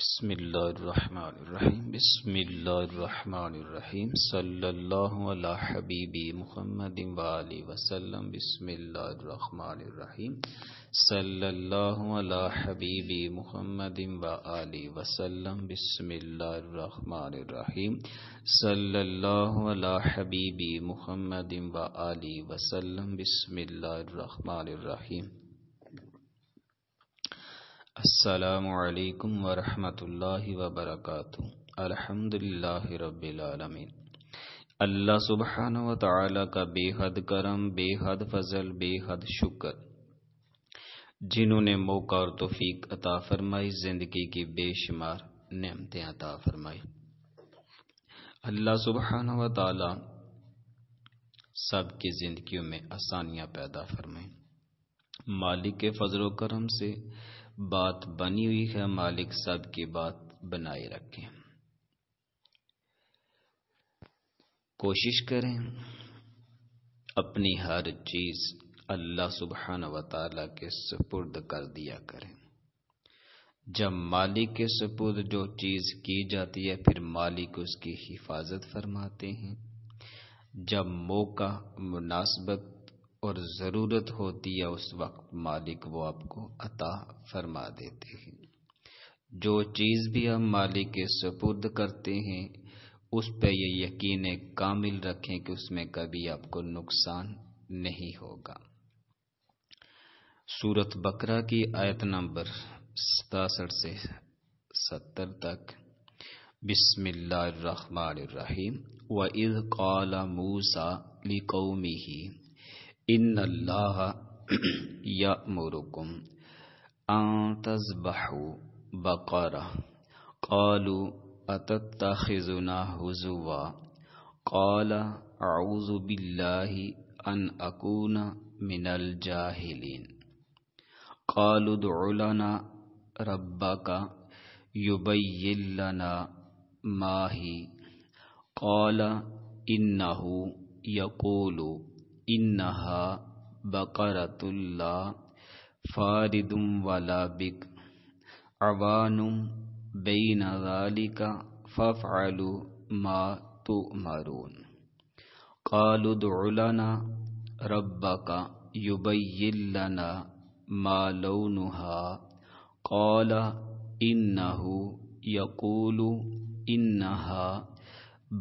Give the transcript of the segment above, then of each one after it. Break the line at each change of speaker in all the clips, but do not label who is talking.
बिस्मिल्लाहिर्रहमानिर्रहीम बिस्मिल्लाहिर्रहमानिर्रहीम सल्लल्लाहु अला हबीबी मुहम्मदिन व आलि वसल्लम बिस्मिल्लाहिर्रहमानिर्रहीम सल्लल्लाहु अला हबीबी मुहम्मदिन व आलि वसल्लम बिस्मिल्लाहिर्रहमानिर्रहीम सल्लल्लाहु अला हबीबी मुहम्मदिन व आलि वसल्लम बिस्मिल्लाहिर्रहमानिर्रहीम असलकम वरहमल वबरक अलहमदिल्लाबीआलमीन अल्लाह सुबहान व ताली का बेहद करम बेहद फजल बेहद शुक्र जिन्होंने मौका और तोफीक अता फरमाई ज़िंदगी की बेशुमार नियमतें अता फरमाई अल्लाह सुबहान व ताली सबकी ज़िंदगियों में आसानियाँ पैदा फरमाए मालिक के फजल करम से बात बनी हुई है मालिक सब की बात बनाए रखें कोशिश करें अपनी हर चीज अल्लाह सुबहान वाली के सपुर्द कर दिया करें जब मालिक के सपुर्द जो चीज की जाती है फिर मालिक उसकी हिफाजत फरमाते हैं जब मौका मुनासबत और ज़रूरत होती है उस वक्त मालिक वो आपको अता फरमा देते हैं जो चीज़ भी हम मालिक के सपुर्द करते हैं उस पर ये यकीन कामिल रखें कि उसमें कभी आपको नुकसान नहीं होगा सूरत बकरा की आयत नंबर सतासठ से सत्तर तक बिस्मिल्लाहिर्रहमानिर्रहीम व इज़ काला मूसा लिकौमी इन अल्लाह या मुरुकुम आतजबहु बकरा कालू अतत्तखिजुना हुजुवा काल अऊजु बिल्लाहि अन अकून मिनल जाहिलीन कालू दुलना रब्बका युबय्यिलना माही काल इन्नहु यकूलू इन्नहा बकरतुल्ला फारिदुम वला बिक अवानुम बेन ذلك फफअलु मा तुमरून قالوا ادع لنا ربك يبين لنا ما لونها قال إنه يقول إنها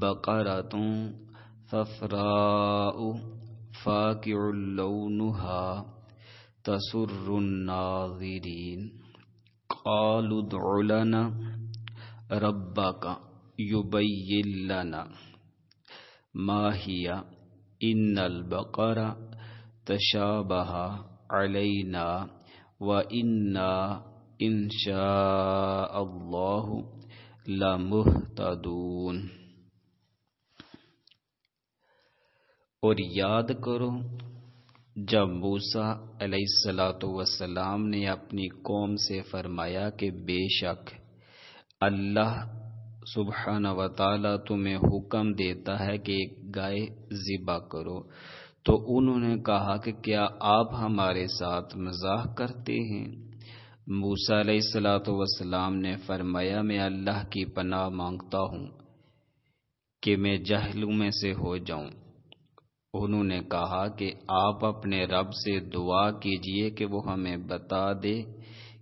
بقرة صفراء فاقع لونها تسر الناظرين قالوا ادع لنا ربك يبين لنا ما هي إن البقرة تشابه علينا وإنا إن شاء الله لمهتدون और याद करो जब मूसा अलैहिस्सलाम ने अपनी कौम से फरमाया कि बेशक अल्लाह सुबहान व ताला तुम्हें हुक्म देता है कि एक गाय ज़िबा करो तो उन्होंने कहा कि क्या आप हमारे साथ मजाक करते हैं मूसा सलाम ने फरमाया मैं अल्लाह की पनाह मांगता हूँ कि मैं जहलू में से हो जाऊं उन्होंने कहा कि आप अपने रब से दुआ कीजिए कि वो हमें बता दे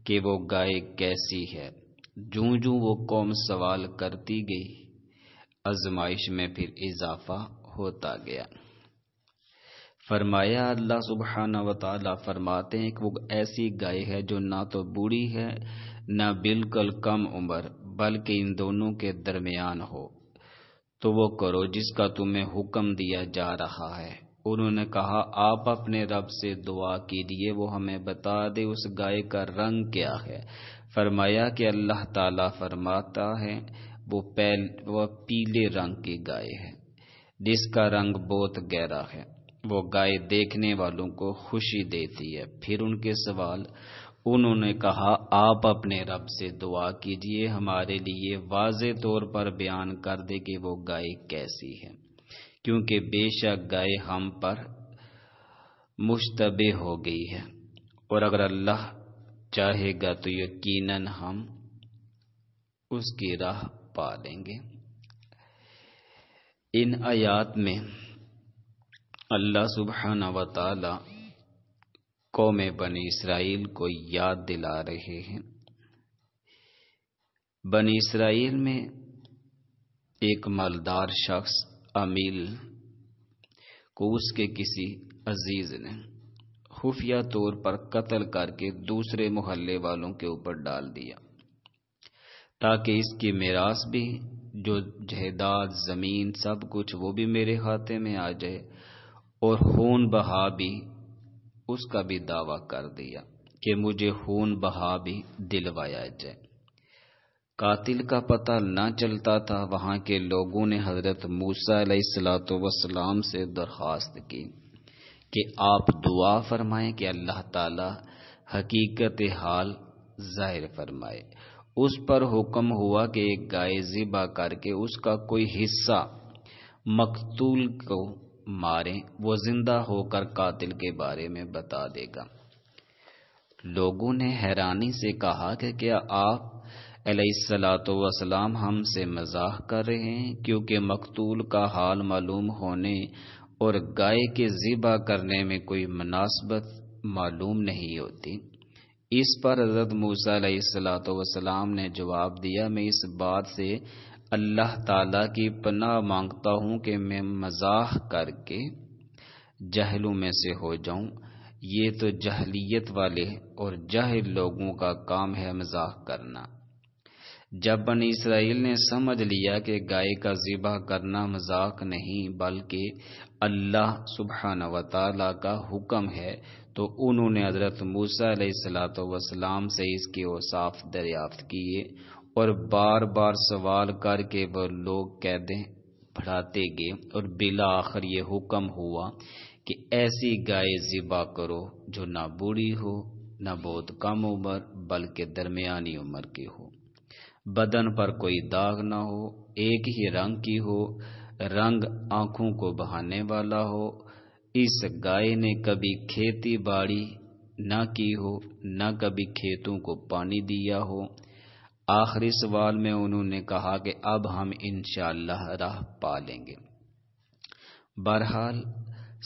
कि वो गाय कैसी है जू जूं वो कौम सवाल करती गई आजमाइश में फिर इजाफा होता गया फरमाया अल्लाह सुबहाना व फरमाते हैं कि वो ऐसी गाय है जो ना तो बूढ़ी है ना बिल्कुल कम उम्र बल्कि इन दोनों के दरमियान हो तो वो करो जिसका तुम्हें हुक्म दिया जा रहा है उन्होंने कहा आप अपने रब से दुआ कीजिए वो हमें बता दे उस गाय का रंग क्या है फरमाया कि अल्लाह ताला फरमाता है वो पैल वो पीले रंग की गाय है जिसका रंग बहुत गहरा है वो गाय देखने वालों को खुशी देती है फिर उनके सवाल उन्होंने कहा आप अपने रब से दुआ कीजिए हमारे लिए वाज तौर पर बयान कर दे कि वो गाय कैसी है क्योंकि बेशक गाय हम पर मुश्तबे हो गई है और अगर अल्लाह चाहेगा तो यकीनन हम उसकी राह पा लेंगे इन आयात में अल्लाह सुबहाना वाली कौम बनी इसराइल को याद दिला रहे हैं बनी इसराइल में एक मालदार शख्स अमील को उसके किसी अजीज ने खुफिया तौर पर कत्ल करके दूसरे मोहल्ले वालों के ऊपर डाल दिया ताकि इसकी मिरास भी जो जहदाद ज़मीन सब कुछ वो भी मेरे खाते में आ जाए और खून बहा भी उसका भी दावा कर दिया कि मुझे खून बहा भी दिलवाया जाए कातिल का पता न चलता था वहां के लोगों ने हजरत मूसा सलाम से दरख्वास्त की कि आप दुआ फरमाएं कि अल्लाह ताला हकीकत हाल जाहिर फरमाए उस पर हुक्म हुआ कि एक गाय जिबा करके उसका कोई हिस्सा मकतूल को मारें वो जिंदा होकर कातिल के बारे में बता देगा लोगों ने हैरानी से कहा कि क्या आप हम हमसे मजाक कर रहे हैं क्योंकि मकतूल का हाल मालूम होने और गाय के ज़िबा करने में कोई मुनासबत मालूम नहीं होती इस पर हजरत मूसा सलाम ने जवाब दिया मैं इस बात से अल्लाह ताला की पनाह मांगता हूँ कि मैं मजाक करके जहलों में से हो जाऊं ये तो जहलीत वाले और जहल लोगों का काम है मजाक करना जब बन इसराइल ने समझ लिया कि गाय का ज़िबा करना मजाक नहीं बल्कि अल्लाह सुबहान वाल का हुक्म है तो उन्होंने हज़रत मूसा सलाम से इसके औसाफ दरियाफ्त किए और बार बार सवाल करके वह लोग कैदे पढ़ाते गए और बिला आखिर ये हुक्म हुआ कि ऐसी गाय ज़िबा करो जो ना बूढ़ी हो ना बहुत कम उम्र बल्कि दरमियानी उम्र की हो बदन पर कोई दाग ना हो एक ही रंग की हो रंग आंखों को बहाने वाला हो इस गाय ने कभी खेती बाड़ी न की हो न कभी खेतों को पानी दिया हो आखिरी सवाल में उन्होंने कहा कि अब हम इंशाल्लाह राह पा लेंगे बहरहाल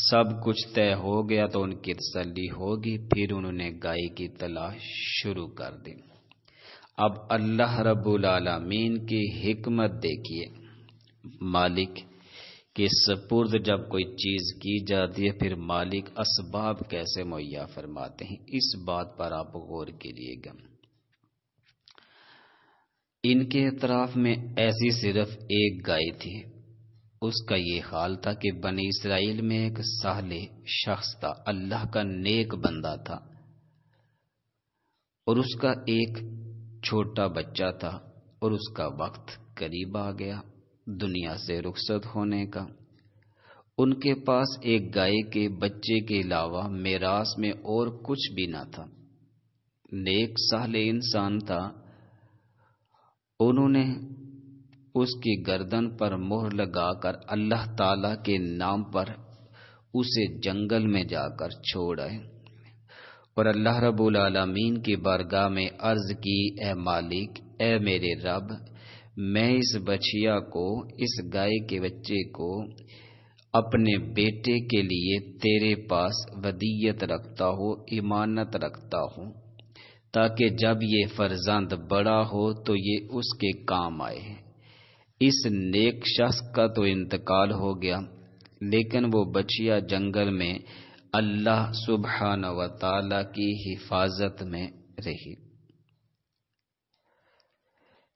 सब कुछ तय हो गया तो उनकी तसली होगी फिर उन्होंने गाय की तलाश शुरू कर दी अब अल्लाह रब्बुल आलमीन की हिकमत देखिए मालिक कि सपुर्द जब कोई चीज़ की जाती है फिर मालिक असबाब कैसे मुहैया फरमाते हैं इस बात पर आप गौर कीजिएगा इनके अतराफ में ऐसी सिर्फ एक गाय थी उसका ये हाल था कि बनी इसराइल में एक सहले शख्स था अल्लाह का नेक बंदा था और उसका एक छोटा बच्चा था और उसका वक्त करीब आ गया दुनिया से रुखसत होने का उनके पास एक गाय के बच्चे के अलावा मेरास में और कुछ भी ना था नेक साले इंसान था उन्होंने उसकी गर्दन पर मोहर लगाकर अल्लाह ताला के नाम पर उसे जंगल में जाकर छोड़ आए और अल्लाह रबुल आलमीन की बारगाह में अर्ज की ए मालिक ए मेरे रब मैं इस बछिया को इस गाय के बच्चे को अपने बेटे के लिए तेरे पास वदीयत रखता हो इमानत रखता हूँ ताकि जब ये फर्जंद बड़ा हो तो ये उसके काम आए इस नेक शख्स का तो इंतकाल हो गया लेकिन वो बचिया जंगल में अल्लाह सुबहान वाली की हिफाजत में रही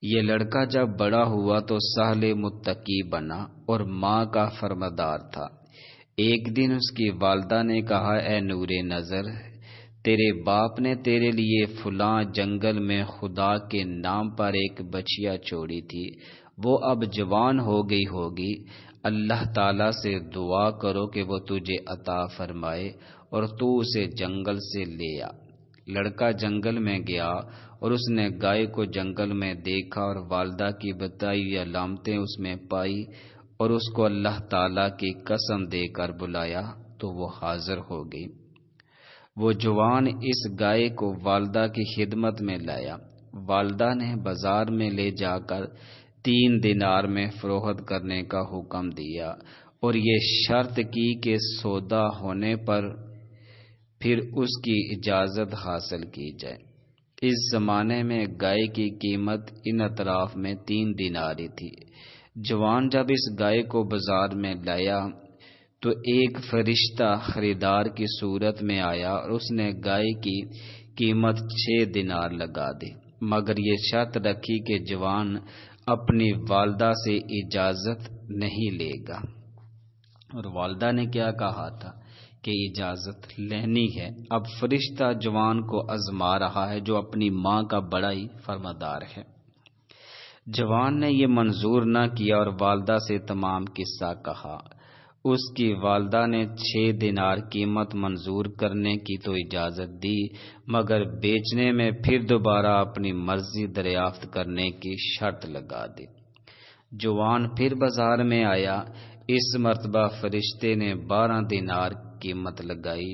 ये लड़का जब बड़ा हुआ तो सहले मुत्तकी बना और माँ का फरमदार था एक दिन उसकी वालदा ने कहा ए नूर नज़र तेरे बाप ने तेरे लिए फुला जंगल में खुदा के नाम पर एक बछिया छोड़ी थी वो अब जवान हो गई होगी अल्लाह ताला से दुआ करो कि वो तुझे अता फरमाए और तू उसे जंगल से ले आ लड़का जंगल में गया और उसने गाय को जंगल में देखा और वालदा की बताई हुई अलामतें उसमें पाई और उसको अल्लाह ताला की कसम देकर बुलाया तो वो हाजिर हो गई वो जवान इस गाय को वालदा की खिदमत में लाया वालदा ने बाजार में ले जाकर तीन दिनार में फरोहत करने का हुक्म दिया और ये शर्त की कि सौदा होने पर फिर उसकी इजाज़त हासिल की जाए इस जमाने में गाय की कीमत इन अतराफ में तीन दिन आ रही थी जवान जब इस गाय को बाजार में लाया तो एक फरिश्ता खरीदार की सूरत में आया और उसने गाय की कीमत छः दिनार लगा दी मगर ये शर्त रखी कि जवान अपनी वालदा से इजाज़त नहीं लेगा और वालदा ने क्या कहा था की इजाज़त लेनी है अब फरिश्ता जवान को आजमा रहा है जो अपनी माँ का बड़ा ही फरमादार है जवान ने यह मंजूर न किया और वालदा से तमाम किस्सा कहा उसकी वालदा ने छह दिनार कीमत मंजूर करने की तो इजाज़त दी मगर बेचने में फिर दोबारा अपनी मर्जी दरियाफ्त करने की शर्त लगा दी जवान फिर बाजार में आया इस मरतबा फरिश्ते ने बारह दिनार कीमत लगाई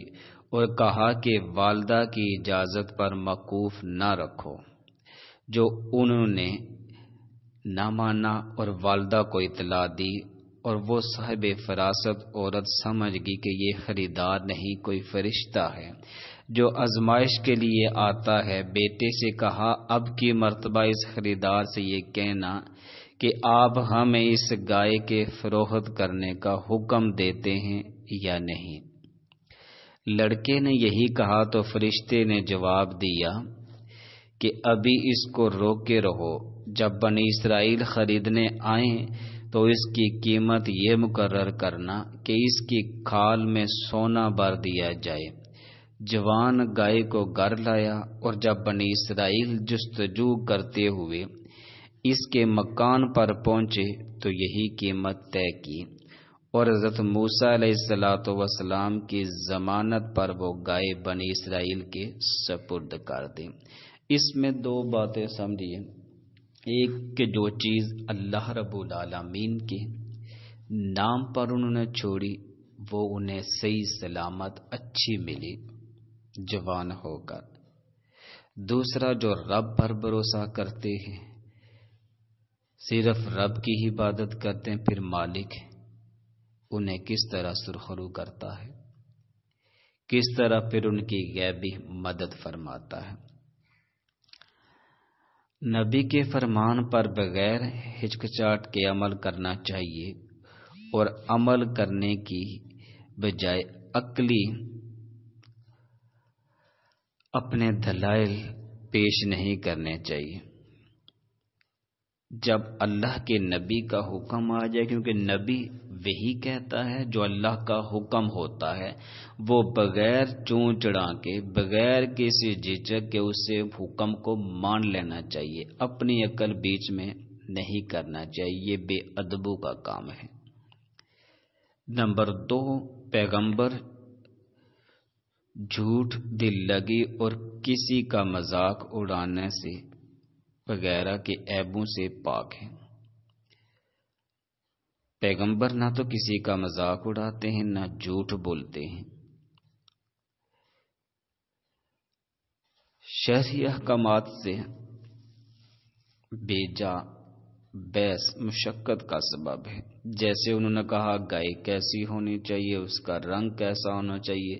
और कहा कि वालदा की इजाज़त पर मकूफ ना रखो जो उन्होंने ना माना और वालदा को इतला दी और वो साहब फरासत औरत समझ गई कि ये ख़रीदार नहीं कोई फरिश्ता है जो आजमाइश के लिए आता है बेटे से कहा अब की मरतबा इस ख़रीदार से ये कहना कि आप हमें इस गाय के फरोहत करने का हुक्म देते हैं या नहीं लड़के ने यही कहा तो फरिश्ते ने जवाब दिया कि अभी इसको रोके रहो जब बनी इसराइल खरीदने आए तो इसकी कीमत ये मुकर्र करना कि इसकी खाल में सोना भर दिया जाए जवान गाय को घर लाया और जब बनी इसराइल जस्तजू करते हुए इसके मकान पर पहुंचे तो यही कीमत तय की और हज़रत मूसा वसलाम की ज़मानत पर वो गाय बनी इसराइल के सपुर्द कर दें इसमें दो बातें समझिए एक के जो चीज़ अल्लाह रबुल आलमीन के नाम पर उन्होंने छोड़ी वो उन्हें सही सलामत अच्छी मिली जवान होकर दूसरा जो रब पर भरोसा करते हैं सिर्फ रब की ही इबादत करते हैं फिर मालिक है उन्हें किस तरह सुरखरू करता है किस तरह फिर उनकी गैबी मदद फरमाता है नबी के फरमान पर बगैर हिचकचाट के अमल करना चाहिए और अमल करने की बजाय अकली अपने दलाइल पेश नहीं करने चाहिए जब अल्लाह के नबी का हुक्म आ जाए क्योंकि नबी वही कहता है जो अल्लाह का हुक्म होता है वो बगैर चूं चढ़ा के बगैर किसी झिझक के उसे हुक्म को मान लेना चाहिए अपनी अकल बीच में नहीं करना चाहिए ये बेअदबों का काम है नंबर दो पैगंबर झूठ दिल लगी और किसी का मजाक उड़ाने से वगैरह के ऐबों से पाक है पैगंबर ना तो किसी का मजाक उड़ाते हैं ना झूठ बोलते हैं शहरी अहकाम से बेजा बैस मुशक्क़त का सबब है जैसे उन्होंने कहा गाय कैसी होनी चाहिए उसका रंग कैसा होना चाहिए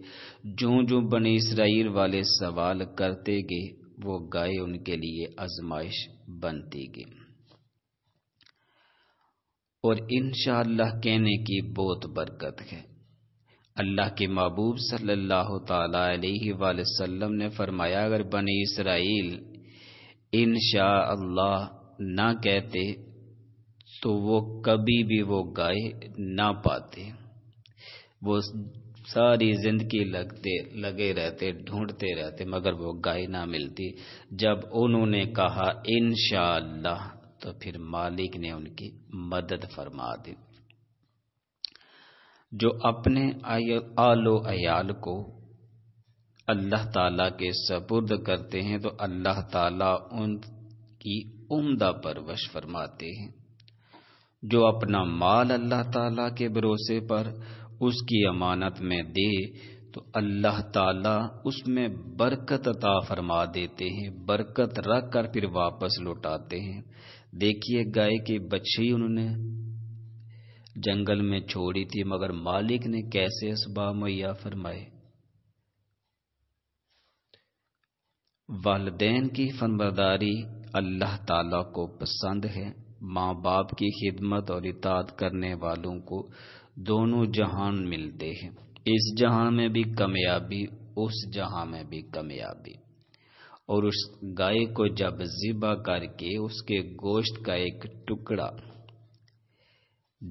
जो जो बने इसराइल वाले सवाल करते गए वो गाय उनके लिए आजमाइश बनती गई और इनशाला कहने की बहुत बरकत है अल्लाह के महबूब सल्लल्लाहु अलैहि वसल्लम ने फरमाया अगर बने इसराइल इन अल्लाह ना कहते तो वो कभी भी वो गाय ना पाते वो सारी जिंदगी लगते लगे रहते ढूंढते रहते मगर वो गाय ना मिलती जब उन्होंने कहा इन तो फिर मालिक ने उनकी मदद फरमा दी जो अपने आलो अयाल को अल्लाह ताला के सपुर्द करते हैं तो अल्लाह ताला उनकी उम्दा परवश फरमाते हैं जो अपना माल अल्लाह ताला के भरोसे पर उसकी अमानत में दे तो अल्लाह ताला उसमें बरकत अता फरमा देते हैं बरकत रख कर फिर वापस लौटाते हैं देखिए गाय के बच्चे उन्होंने जंगल में छोड़ी थी मगर मालिक ने कैसे इसबा मुहैया फरमाए वालदेन की फनबरदारी अल्लाह ताला को पसंद है माँ बाप की खिदमत और इताद करने वालों को दोनों जहान मिलते हैं इस जहां में भी कामयाबी उस जहां में भी कामयाबी और उस गाय को जब जिबा करके उसके गोश्त का एक टुकड़ा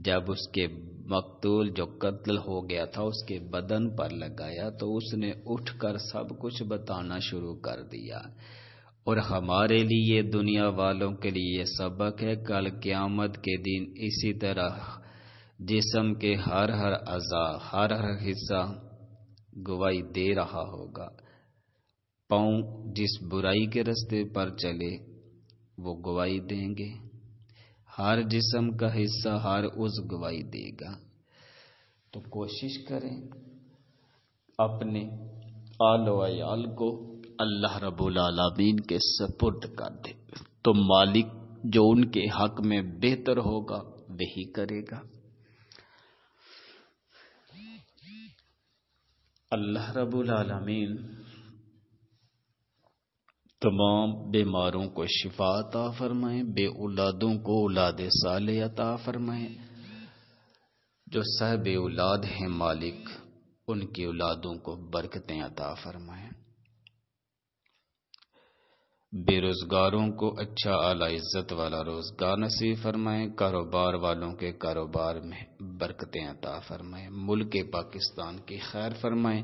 जब उसके मकतूल जो कत्ल हो गया था उसके बदन पर लगाया तो उसने उठकर सब कुछ बताना शुरू कर दिया और हमारे लिए दुनिया वालों के लिए ये सबक है कल क़यामत के दिन इसी तरह जिसम के हर हर अज़ा हर हर हिस्सा गवाही दे रहा होगा पांव जिस बुराई के रास्ते पर चले वो गवाही देंगे हर जिसम का हिस्सा हर उस गवाही देगा तो कोशिश करें अपने आल वाल को अल्लाह रबुल आलमीन के सपुर्द कर दे तो मालिक जो उनके हक में बेहतर होगा वही करेगा अल्लाह रबुल आलमीन तमाम बीमारों को शिफा अता फरमाए बे औलादों को औलाद साल अता फरमाए जो साहब औलाद हैं मालिक उनकी औलादों को बरकतें अता फरमाए बेरोजगारों को अच्छा आला इज्जत वाला रोजगार नसीब फरमाए कारोबार वालों के कारोबार में बरकतें अता फरमाए मुल्क पाकिस्तान की खैर फरमाए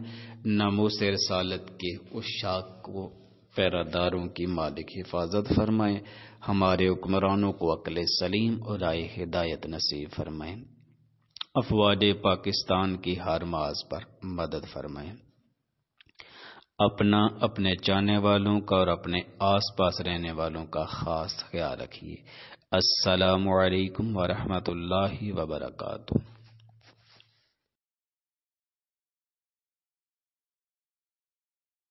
से रसालत के उस शाख को पैरादारों की मालिक हिफाजत फरमाए हमारे हुक्मरानों को अकल सलीम और राय हिदायत नसीब फरमाए अफवाज पाकिस्तान की माज पर मदद फरमाए अपना अपने चाहने वालों का और अपने आसपास रहने वालों का खास ख्याल रखिए असलकम वरहमत वरहमतुल्लाहि वबरकू